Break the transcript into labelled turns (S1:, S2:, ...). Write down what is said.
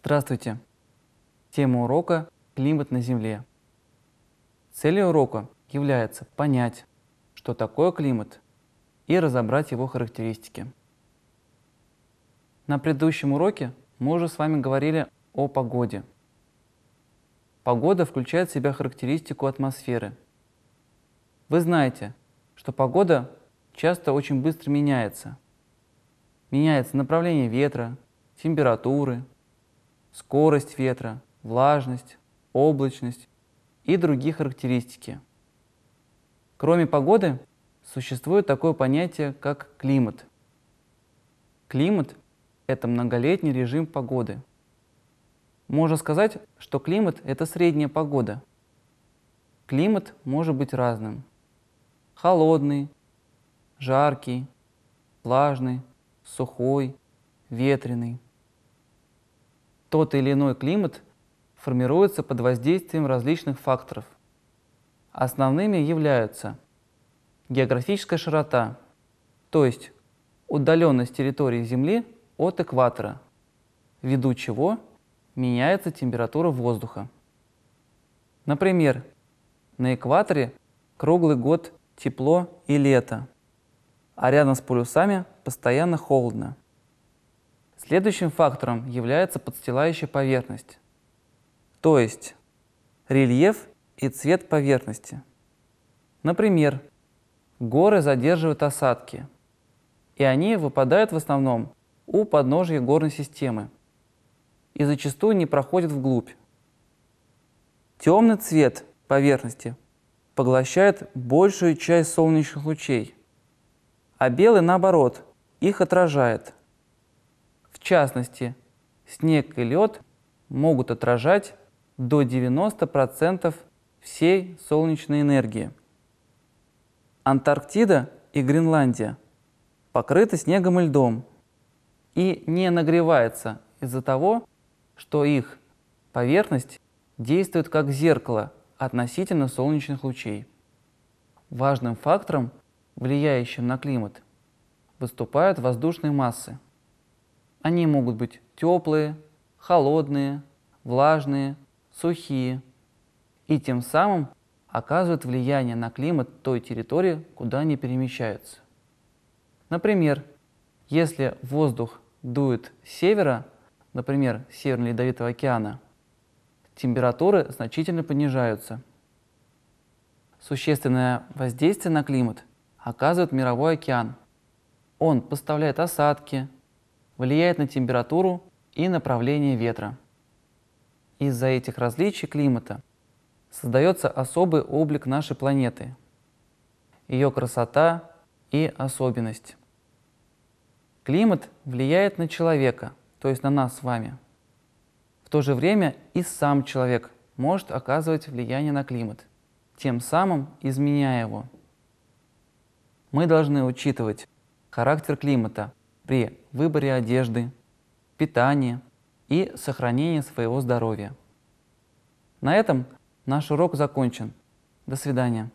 S1: Здравствуйте! Тема урока – климат на Земле. Целью урока является понять, что такое климат и разобрать его характеристики. На предыдущем уроке мы уже с вами говорили о погоде. Погода включает в себя характеристику атмосферы. Вы знаете, что погода часто очень быстро меняется. Меняется направление ветра, температуры – скорость ветра, влажность, облачность и другие характеристики. Кроме погоды, существует такое понятие, как климат. Климат – это многолетний режим погоды. Можно сказать, что климат – это средняя погода. Климат может быть разным. Холодный, жаркий, влажный, сухой, ветреный – тот или иной климат формируется под воздействием различных факторов. Основными являются географическая широта, то есть удаленность территории Земли от экватора, ввиду чего меняется температура воздуха. Например, на экваторе круглый год тепло и лето, а рядом с полюсами постоянно холодно. Следующим фактором является подстилающая поверхность, то есть рельеф и цвет поверхности. Например, горы задерживают осадки, и они выпадают в основном у подножия горной системы и зачастую не проходят вглубь. Темный цвет поверхности поглощает большую часть солнечных лучей, а белый, наоборот, их отражает – частности, снег и лед могут отражать до 90% всей солнечной энергии. Антарктида и Гренландия покрыты снегом и льдом и не нагреваются из-за того, что их поверхность действует как зеркало относительно солнечных лучей. Важным фактором, влияющим на климат, выступают воздушные массы – они могут быть теплые, холодные, влажные, сухие и тем самым оказывают влияние на климат той территории, куда они перемещаются. Например, если воздух дует с севера, например, с Северного Ледовитого океана, температуры значительно понижаются. Существенное воздействие на климат оказывает мировой океан. Он поставляет осадки, влияет на температуру и направление ветра. Из-за этих различий климата создается особый облик нашей планеты, ее красота и особенность. Климат влияет на человека, то есть на нас с вами. В то же время и сам человек может оказывать влияние на климат, тем самым изменяя его. Мы должны учитывать характер климата, при выборе одежды, питании и сохранении своего здоровья. На этом наш урок закончен. До свидания.